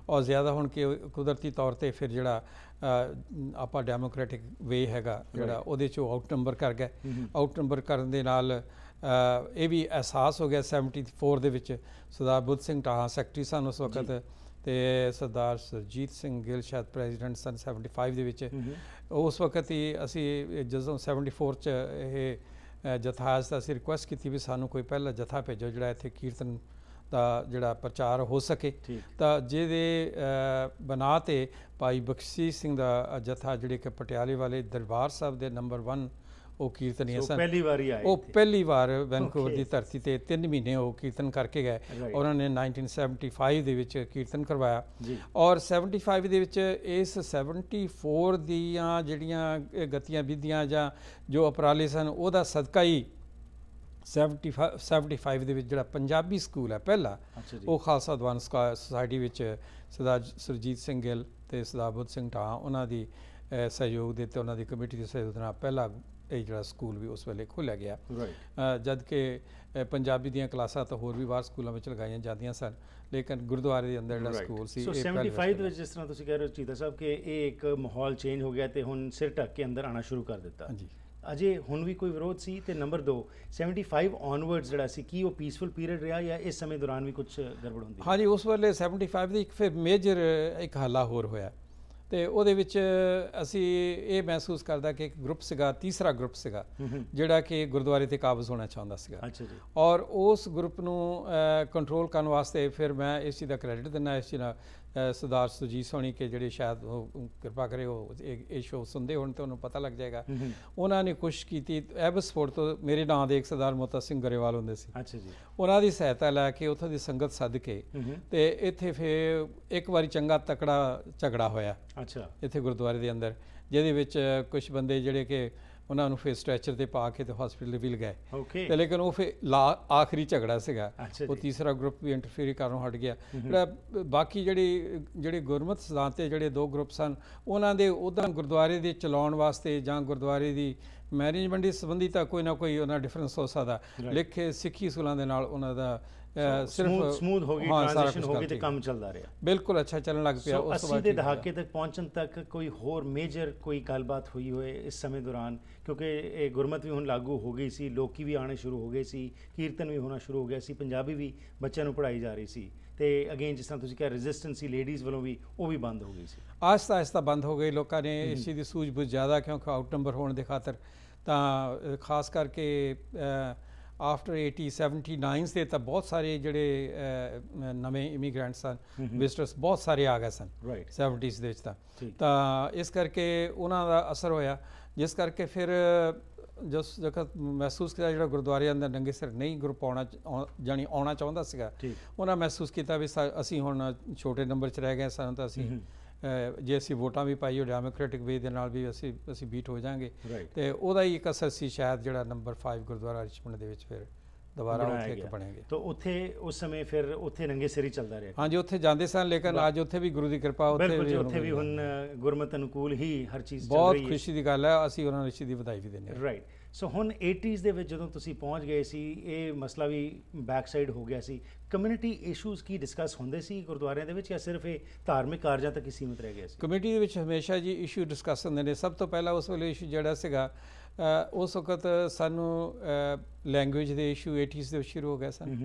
ਔਰ ਜ਼ਿਆਦਾ ਹੋਣ ਕੇ ਕੁਦਰਤੀ ਤੌਰ ਤੇ ਫਿਰ ਜਿਹੜਾ ਆਪਾਂ ਡੈਮੋਕ੍ਰੈਟਿਕ ਵੇ ਹੈਗਾ ਜਿਹੜਾ ਉਹਦੇ ਚ ਆਊਟ ਨੰਬਰ ਕਰ ਗਿਆ ਆਊਟ ਨੰਬਰ ਕਰਨ ਦੇ ਨਾਲ ਇਹ ਵੀ ਅਹਿਸਾਸ ਹੋ ਗਿਆ 74 ਦੇ ਵਿੱਚ ਸਰਦਾਰ ਬੁੱਧ ਸਿੰਘ ਟਾਹਾ ਸੈਕਟਰੀ ਸਨ ਉਸ ਵਕਤ ਤੇ ਸਰਦਾਰ ਸਰਜੀਤ ਸਿੰਘ ਗਿੱਲ ਸ਼ਾਇਦ ਪ੍ਰੈਜ਼ੀਡੈਂਟ ਸਨ 75 ਦੇ ਵਿੱਚ ਉਸ ਵਕਤ ਹੀ ਅਸੀਂ ਜਦੋਂ 74 ਚ ਇਹ ਜਥਾ ਅਸੀਂ ਰਿਕੁਐਸਟ ਕੀਤੀ ਵੀ ਸਾਨੂੰ ਕੋਈ ਪਹਿਲਾ ਜਥਾ ਭੇਜੋ ਜਿਹੜਾ ਇੱਥੇ ਕੀਰਤਨ ਦਾ ਜਿਹੜਾ ਪ੍ਰਚਾਰ ਹੋ ਸਕੇ ਤਾਂ ਜਿਹਦੇ ਬਣਾ ਤੇ ਭਾਈ ਬਖਸ਼ੀ ਸਿੰਘ ਦਾ ਜਥਾ ਜਿਹੜੇ ਕਿ ਪਟਿਆਲੇ ਵਾਲੇ ਦਰਬਾਰ ਸਾਹਿਬ ਦੇ ਨੰਬਰ 1 ਉਹ ਕੀਰਤਨੀਏ ਸਨ ਪਹਿਲੀ ਵਾਰੀ ਆਏ ਉਹ ਪਹਿਲੀ ਵਾਰ ਵੈਨਕੂਵਰ ਦੀ ਧਰਤੀ ਤੇ 3 ਮਹੀਨੇ ਉਹ ਕੀਰਤਨ ਕਰਕੇ ਗਏ ਉਹਨਾਂ ਨੇ 1975 ਦੇ ਵਿੱਚ ਕੀਰਤਨ ਕਰਵਾਇਆ ਔਰ 75 ਦੇ ਵਿੱਚ ਇਸ 74 ਦੀਆਂ ਜਿਹੜੀਆਂ ਗਤੀਆਂ ਵਿਧੀਆਂ ਜਾਂ ਜੋ ਅਪਰਾਲੇ ਸਨ ਉਹਦਾ ਸਦਕਾ ਹੀ 75 75 ਦੇ ਵਿੱਚ ਜਿਹੜਾ ਪੰਜਾਬੀ ਸਕੂਲ ਹੈ ਪਹਿਲਾ ਉਹ ਖਾਲਸਾ ਦਵਾਨ ਸੁਸਾਇਟੀ ਵਿੱਚ ਸਰਦਾਰ ਸਰਜੀਤ ਸਿੰਘ ਗਿੱਲ ਤੇ ਸਰਦਾਰ ਬੁੱਧ ਸਿੰਘ ਢਾ ਉਹਨਾਂ ਦੀ ਸਹਿਯੋਗ ਦੇ ਤੇ ਉਹਨਾਂ ਦੀ ਕਮੇਟੀ ਦੇ ਸਹਿਯੋਗ ਨਾਲ ਪਹਿਲਾ ਇਹ ਜਿਹੜਾ ਸਕੂਲ ਵੀ ਉਸ ਵੇਲੇ ਖੋਲਿਆ ਗਿਆ ਜਦ ਕਿ ਪੰਜਾਬੀ ਦੀਆਂ ਕਲਾਸਾਂ ਤਾਂ ਹੋਰ ਵੀ ਬਾਹਰ ਸਕੂਲਾਂ ਵਿੱਚ ਲਗਾਈਆਂ ਜਾਂਦੀਆਂ ਸਨ ਲੇਕਿਨ ਗੁਰਦੁਆਰੇ ਦੇ ਅੰਦਰ ਜਿਹੜਾ ਸਕੂਲ ਸੀ ਇਹ 75 ਦੇ ਵਿੱਚ ਜਿਸ ਤਰ੍ਹਾਂ ਤੁਸੀਂ ਕਹਿ ਰਹੇ ਹੋ ਚੀਤਾ ਸਾਹਿਬ ਕਿ ਇਹ ਇੱਕ ਮਾਹੌਲ ਚੇਂਜ ਹੋ ਗਿਆ ਤੇ ਹੁਣ ਸਿਰ ਟੱਕ ਕੇ ਅੰਦਰ ਆਣਾ ਸ਼ੁਰੂ ਕਰ ਦਿੱਤਾ ਜੀ ਅਜੇ ਹੁਣ ਵੀ ਕੋਈ ਵਿਰੋਧ ਸੀ ਤੇ ਨੰਬਰ 2 75 ਆਨਵਰਡਸ ਜਿਹੜਾ ਸੀ ਕੀ ਉਹ ਪੀਸਫੁਲ ਪੀਰੀਅਡ ਰਿਹਾ ਜਾਂ ਇਸ ਸਮੇਂ ਦੌਰਾਨ ਵੀ ਕੁਝ ਗੜਬੜ ਹੁੰਦੀ ਹਾਂਜੀ ਉਸ ਵੇਲੇ 75 ਦੀ ਇੱਕ ਫਿਰ ਮੇਜਰ ਇੱਕ ਹਾਲਾ ਹੋਰ ਹੋਇਆ ਤੇ ਉਹਦੇ ਵਿੱਚ ਅਸੀਂ ਇਹ ਮਹਿਸੂਸ ਕਰਦਾ ਕਿ ਇੱਕ ਗਰੁੱਪ ਸੀਗਾ ਤੀਸਰਾ ਗਰੁੱਪ ਸੀਗਾ ਜਿਹੜਾ ਕਿ ਗੁਰਦੁਆਰੇ ਤੇ ਕਾਬਜ਼ ਹੋਣਾ ਚਾਹੁੰਦਾ ਸੀਗਾ ਅੱਛਾ ਜੀ ਔਰ ਉਸ ਗਰੁੱਪ ਨੂੰ ਕੰਟਰੋਲ ਕਰਨ ਵਾਸਤੇ ਫਿਰ ਮੈਂ ਇਸ ਦਾ ਕ੍ਰੈਡਿਟ ਦਿੰਦਾ ਇਸ ਚੀਜ਼ ਸਰਦਾਰ ਸੁਜੀਤ ਸੋਣੀ ਕੇ ਜਿਹੜੇ ਸ਼ਾਇਦ ਕਿਰਪਾ ਕਰੇ ਉਹ ਇਹ ਸ਼ੋ ਸੁਣਦੇ ਹੋਣ ਤੇ ਉਹਨੂੰ ਪਤਾ ਲੱਗ ਜਾਏਗਾ ਉਹਨਾਂ ਨੇ ਕੋਸ਼ਿਸ਼ ਕੀਤੀ ਐਬਸਪੋਰਟ ਤੋਂ ਮੇਰੇ ਨਾਂ ਦੇ ਇੱਕ ਸਰਦਾਰ ਮੋਤਾ ਸਿੰਘ ਗਰੇਵਾਲ ਹੁੰਦੇ ਸੀ ਅੱਛਾ ਜੀ ਉਹਨਾਂ ਦੀ ਸਹਾਇਤਾ ਲੈ ਕੇ ਉੱਥੋਂ ਦੀ ਸੰਗਤ ਸੱਦ ਕੇ ਤੇ ਇੱਥੇ ਫੇਰ ਇੱਕ ਵਾਰੀ ਚੰਗਾ ਤਕੜਾ ਝਗੜਾ ਹੋਇਆ ਅੱਛਾ ਇੱਥੇ ਗੁਰਦੁਆਰੇ ਦੇ ਅੰਦਰ ਜਿਹਦੇ ਵਿੱਚ ਕੁਝ ਬੰਦੇ ਜਿਹੜੇ ਕਿ ਉਹਨਾਂ ਨੂੰ ਫਿਰ ਸਟ੍ਰੈਚਰ ਤੇ ਪਾ ਕੇ ਤੇ ਹਸਪੀਟਲ ਵੀ ਲਗਾਏ ਓਕੇ ਤੇ ਲੇਕਿਨ ਉਹ ਫਿਰ ਆਖਰੀ ਝਗੜਾ ਸੀਗਾ ਉਹ ਤੀਸਰਾ ਗਰੁੱਪ ਵੀ ਇੰਟਰਫੇਅਰ ਕਰਨੋਂ ਹਟ ਗਿਆ ਜਿਹੜਾ ਬਾਕੀ ਜਿਹੜੇ ਜਿਹੜੇ ਗੁਰਮਤ ਤੇ ਜਿਹੜੇ ਦੋ ਗਰੁੱਪ ਸਨ ਉਹਨਾਂ ਦੇ ਉਦਾਂ ਗੁਰਦੁਆਰੇ ਦੇ ਚਲਾਉਣ ਵਾਸਤੇ ਜਾਂ ਗੁਰਦੁਆਰੇ ਦੀ ਮੈਨੇਜਮੈਂਟ ਦੇ ਸੰਬੰਧੀ ਤਾਂ ਕੋਈ ਨਾ ਕੋਈ ਉਹਨਾਂ ਡਿਫਰੈਂਸ ਹੋ ਸਕਦਾ ਲਿਖੇ ਸਿੱਖੀ ਸੂਲਾਂ ਦੇ ਨਾਲ ਉਹਨਾਂ ਦਾ ਸਿਰਫ ਸਮੂਥ ਹੋ ਗਈ ਟ੍ਰਾਂਜੀਸ਼ਨ ਹੋ ਗਈ ਤੇ ਕੰਮ ਚੱਲਦਾ ਰਿਹਾ ਬਿਲਕੁਲ ਅੱਛਾ ਚੱਲਣ ਲੱਗ ਪਿਆ ਉਸ ਤੋਂ ਬਾਅਦ 80 ਦੇ ਦਹਾਕੇ ਤੱਕ ਪਹੁੰਚਣ ਤੱਕ ਕੋਈ ਹੋਰ ਮੇਜਰ ਕੋਈ ਗੱਲਬਾਤ ਹੋਈ ਹੋਏ ਇਸ ਸਮੇਂ ਦੌਰਾਨ ਕਿਉਂਕਿ ਇਹ ਗੁਰਮਤ ਵੀ ਹੁਣ ਲਾਗੂ ਹੋ ਗਈ ਸੀ ਲੋਕੀ ਵੀ ਆਣੇ ਸ਼ੁਰੂ ਹੋ ਗਏ ਸੀ ਕੀਰਤਨ ਵੀ ਹੋਣਾ ਸ਼ੁਰੂ ਹੋ ਗਿਆ ਸੀ ਪੰਜਾਬੀ ਵੀ ਬੱਚਿਆਂ ਨੂੰ ਪੜਾਈ ਜਾ ਰਹੀ ਸੀ ਤੇ ਅਗੇਨ ਜਿਸ ਤਰ੍ਹਾਂ ਤੁਸੀਂ ਕਿਹਾ ਰੈਜ਼ਿਸਟੈਂਸ ਸੀ ਲੇਡੀਜ਼ ਵੱਲੋਂ ਵੀ ਉਹ ਵੀ ਬੰਦ ਹੋ ਗਈ ਸੀ ਆਸਤਾ ਆਸਤਾ ਬੰਦ ਹੋ ਗਈ ਲੋਕਾਂ ਨੇ ਇਸ ਦੀ ਸੂਝ ਬੁਝ ਜ਼ਿਆਦਾ ਕਿਉਂਕਿ ਆਊਟ ਨੰਬਰ ਹੋਣ ਦੇ ਖਾਤਰ ਤਾਂ ਖਾਸ ਕਰਕੇ ਆਫਟਰ 80 79 ਦੇ ਤਾਂ ਬਹੁਤ ਸਾਰੇ ਜਿਹੜੇ ਨਵੇਂ ਇਮੀਗ੍ਰੈਂਟਸ ਸਨ ਵਿਜ਼ਟਰਸ ਬਹੁਤ ਸਾਰੇ ਆ ਗਏ ਸਨ 70s ਦੇ ਵਿੱਚ ਤਾਂ ਤਾਂ ਇਸ ਕਰਕੇ ਉਹਨਾਂ ਦਾ ਅਸਰ ਹੋਇਆ ਜਿਸ ਕਰਕੇ ਫਿਰ ਜਸ ਜਖਤ ਮਹਿਸੂਸ ਕੀਤਾ ਜਿਹੜਾ ਗੁਰਦੁਆਰਿਆਂ ਦਾ ਨੰਗੇ ਸਿਰ ਨਹੀਂ ਗਰੁੱਪ ਆਉਣਾ ਜਾਨੀ ਆਉਣਾ ਚਾਹੁੰਦਾ ਸੀਗਾ ਉਹਨਾਂ ਮਹਿਸੂਸ ਕੀਤਾ ਵੀ ਅਸੀਂ ਹੁਣ ਛੋਟੇ ਨੰਬਰ 'ਚ ਰਹਿ ਗਏ ਸਾਨੂੰ ਤਾਂ ਅਸੀਂ ਜੇ ਅਸੀਂ ਵੋਟਾਂ ਵੀ ਪਾਈਓ ਡੈਮੋਕ੍ਰੈਟਿਕ ਵੇ ਦੇ ਨਾਲ ਵੀ ਅਸੀਂ ਅਸੀਂ ਬੀਟ ਹੋ ਜਾਾਂਗੇ ਤੇ ਉਹਦਾ ਹੀ ਇੱਕ ਅਸਰ ਸੀ ਸ਼ਾਇਦ ਜਿਹੜਾ ਨੰਬਰ 5 ਗੁਰਦੁਆਰਾ ਰਿਸ਼ਮਣ ਦੇ ਵਿੱਚ ਫਿਰ ਦੁਬਾਰਾ ਉੱਥੇ ਇੱਕ ਬਣੇਗੇ ਤਾਂ ਉੱਥੇ ਉਸ ਸਮੇਂ ਫਿਰ ਉੱਥੇ ਰੰਗੇ ਸਿਰੀ ਚੱਲਦਾ ਰਿਹਾ ਹਾਂਜੀ ਉੱਥੇ ਜਾਂਦੇ ਸਨ ਲੇਕਿਨ ਅੱਜ ਉੱਥੇ ਵੀ ਗੁਰੂ ਦੀ ਕਿਰਪਾ ਉੱਥੇ ਬਿਲਕੁਲ ਉੱਥੇ ਵੀ ਹੁਣ ਗੁਰਮਤ ਅਨੁਕੂਲ ਹੀ ਹਰ ਚੀਜ਼ ਚੱਲ ਰਹੀ ਹੈ ਬਹੁਤ ਖੁਸ਼ੀ ਦੀ ਗੱਲ ਹੈ ਅਸੀਂ ਉਹਨਾਂ ਰਿਸ਼ੀ ਦੀ ਵਧਾਈ ਵੀ ਦਿੰਦੇ ਹਾਂ ਰਾਈਟ ਸੋ ਹੁਣ 80s ਦੇ ਵਿੱਚ ਜਦੋਂ ਤੁਸੀਂ ਪਹੁੰਚ ਗਏ ਸੀ ਇਹ ਮਸਲਾ ਵੀ ਬੈਕ ਸਾਈਡ ਹੋ ਗਿਆ ਸੀ ਕਮਿਊਨਿਟੀ ਇਸ਼ੂਸ ਕੀ ਡਿਸਕਸ ਹੁੰਦੇ ਸੀ ਗੁਰਦੁਆਰਿਆਂ ਦੇ ਵਿੱਚ ਜਾਂ ਸਿਰਫ ਇਹ ਧਾਰਮਿਕ ਕਾਰਜਾਂ ਤੱਕ ਹੀ ਸੀਮਿਤ ਰਹਿ ਗਿਆ ਸੀ ਕਮੇਟੀ ਦੇ ਵਿੱਚ ਹਮੇਸ਼ਾ ਜੀ ਇਸ਼ੂ ਡਿਸਕਸ ਹੁੰਦੇ ਨੇ ਸਭ ਤੋਂ ਪਹਿਲਾਂ ਉਸ ਵੇਲੇ ਇਸ਼ੂ ਜਿਹੜਾ ਸੀਗਾ ਉਸ ਵਕਤ ਸਾਨੂੰ ਲੈਂਗੁਏਜ ਦੇ ਇਸ਼ੂ 80s ਦੇ ਸ਼ੁਰੂ ਹੋ ਗਏ ਸਨ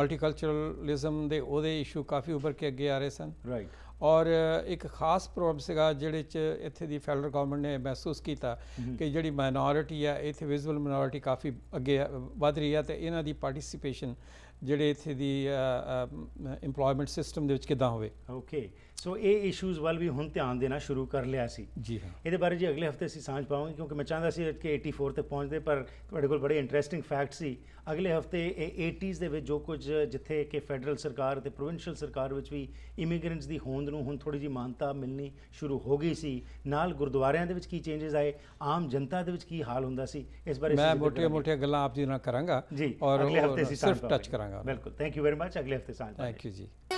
ਮਲਟੀਕਲਚਰਲਿਜ਼ਮ ਦੇ ਉਹਦੇ ਇਸ਼ੂ ਕਾਫੀ ਉੱਪਰ ਕੇ ਅੱਗੇ ਆ ਰਹੇ ਸਨ ਰਾਈਟ ਔਰ ਇੱਕ ਖਾਸ ਪ੍ਰੋਗਰਾਮ ਸੀਗਾ ਜਿਹੜੇ ਚ ਇੱਥੇ ਦੀ ਫੈਡਰਲ ਗਵਰਨਮੈਂਟ ਨੇ ਮਹਿਸੂਸ ਕੀਤਾ ਕਿ ਜਿਹੜੀ ਮਾਈਨੋਰਿਟੀ ਆ ਇੱਥੇ ਵਿਜ਼ੂਅਲ ਮਾਈਨੋਰਿਟੀ ਕਾਫੀ ਅੱਗੇ ਵਧ ਰਹੀ ਆ ਤੇ ਇਹਨਾਂ ਦੀ ਪਾਰਟਿਸਿਪੇਸ਼ਨ ਜਿਹੜੇ ਇੱਥੇ ਦੀ ਏਮਪਲੋਇਮੈਂਟ ਸਿਸਟਮ ਦੇ ਵਿੱਚ ਕਿਦਾਂ ਹੋਵੇ ਓਕੇ ਸੋ ਇਹ ਇਸ਼ੂਜ਼ ਵੱਲ ਵੀ ਹੁਣ ਧਿਆਨ ਦੇਣਾ ਸ਼ੁਰੂ ਕਰ ਲਿਆ ਸੀ ਜੀ ਹਾਂ ਇਹਦੇ ਬਾਰੇ ਜੀ ਅਗਲੇ ਹਫਤੇ ਅਸੀਂ ਸਾਂਝ ਪਾਵਾਂਗੇ ਕਿਉਂਕਿ ਮੈਂ ਚਾਹੁੰਦਾ ਸੀ ਕਿ 84 ਤੇ ਪਹੁੰਚਦੇ ਪਰ ਤੁਹਾਡੇ ਕੋਲ ਬੜੇ ਇੰਟਰਸਟਿੰਗ ਫੈਕਟ ਸੀ ਅਗਲੇ ਹਫਤੇ ਇਹ 80s ਦੇ ਵਿੱਚ ਜੋ ਕੁਝ ਜਿੱਥੇ ਕਿ ਫੈਡਰਲ ਸਰਕਾਰ ਤੇ ਪ੍ਰੋਵਿੰਸ਼ੀਅਲ ਸਰਕਾਰ ਵਿੱਚ ਵੀ ਇਮੀਗ੍ਰੈਂਟਸ ਦੀ ਹੋਂਦ ਨੂੰ ਹੁਣ ਥੋੜੀ ਜੀ ਮਾਨਤਾ ਮਿਲਣੀ ਸ਼ੁਰੂ ਹੋ ਗਈ ਸੀ ਨਾਲ ਗੁਰਦੁਆਰਿਆਂ ਦੇ ਵਿੱਚ ਕੀ ਚੇਂਜਸ ਆਏ ਆਮ ਜਨਤਾ ਦੇ ਵਿੱਚ ਕੀ ਹਾਲ ਹੁੰਦਾ ਸੀ ਇਸ ਬਾਰੇ ਮੈਂ ਮੋਟੀਆਂ-ਮੋਟੀਆਂ ਗੱਲਾਂ ਆਪ ਜੀ ਨਾਲ ਕਰਾਂਗਾ ਔਰ ਸਿਰਫ ਟੱਚ ਕਰਾਂਗਾ ਬਿਲਕੁਲ ਥੈਂਕ ਯੂ ਵੈਰੀ ਮੱਚ ਅਗਲੇ ਹਫਤੇ ਸਾਂਝ ਥੈਂਕ ਯੂ ਜੀ